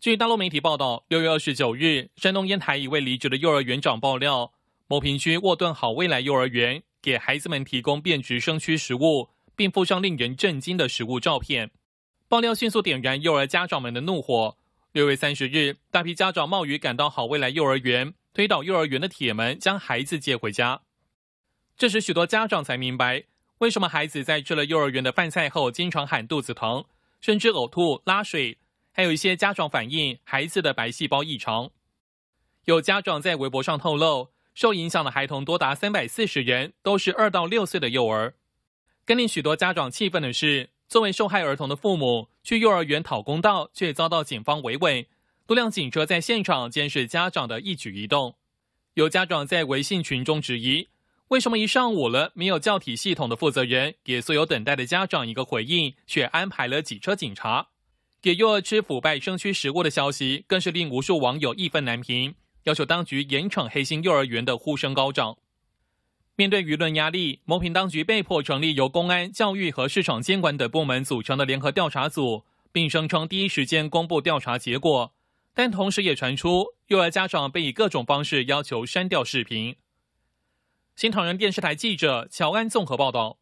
据大陆媒体报道，六月二十九日，山东烟台一位离职的幼儿园长爆料，某平区沃顿好未来幼儿园给孩子们提供变质生区食物，并附上令人震惊的食物照片。爆料迅速点燃幼儿家长们的怒火。六月三十日，大批家长冒雨赶到好未来幼儿园，推倒幼儿园的铁门，将孩子接回家。这时，许多家长才明白，为什么孩子在吃了幼儿园的饭菜后，经常喊肚子疼，甚至呕吐、拉水。还有一些家长反映孩子的白细胞异常。有家长在微博上透露，受影响的孩童多达三百四十人，都是二到六岁的幼儿。更令许多家长气愤的是，作为受害儿童的父母去幼儿园讨公道，却遭到警方围围，多辆警车在现场监视家长的一举一动。有家长在微信群中质疑：为什么一上午了没有教体系统的负责人给所有等待的家长一个回应，却安排了几车警察？给幼儿吃腐败生蛆食物的消息，更是令无数网友义愤难平，要求当局严惩黑心幼儿园的呼声高涨。面对舆论压力，牟平当局被迫成立由公安、教育和市场监管等部门组成的联合调查组，并声称第一时间公布调查结果。但同时也传出，幼儿家长被以各种方式要求删掉视频。新唐人电视台记者乔安综合报道。